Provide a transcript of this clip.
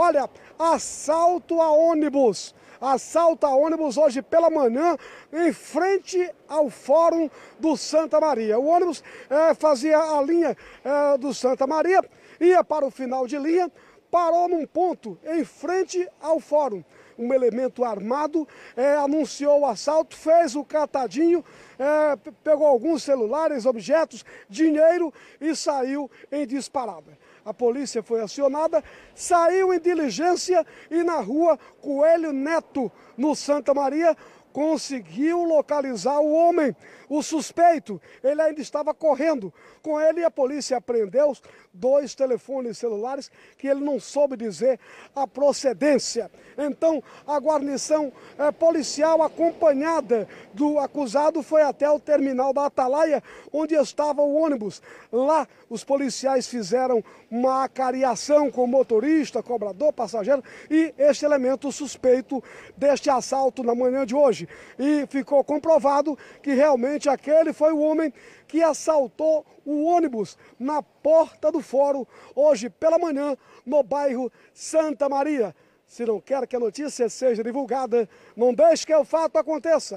Olha, assalto a ônibus. Assalto a ônibus hoje pela manhã em frente ao Fórum do Santa Maria. O ônibus é, fazia a linha é, do Santa Maria, ia para o final de linha, parou num ponto em frente ao Fórum um elemento armado, é, anunciou o assalto, fez o catadinho, é, pegou alguns celulares, objetos, dinheiro e saiu em disparada. A polícia foi acionada, saiu em diligência e na rua Coelho Neto, no Santa Maria, conseguiu localizar o homem, o suspeito. Ele ainda estava correndo. Com ele, a polícia apreendeu dois telefones celulares que ele não soube dizer a procedência. Então, a guarnição eh, policial, acompanhada do acusado, foi até o terminal da Atalaia, onde estava o ônibus. Lá, os policiais fizeram uma acariação com o motorista, cobrador, passageiro e este elemento suspeito deste assalto na manhã de hoje. E ficou comprovado que realmente aquele foi o homem que assaltou o ônibus na porta do fórum, hoje pela manhã, no bairro Santa Maria. Se não quer que a notícia seja divulgada, não deixe que o fato aconteça.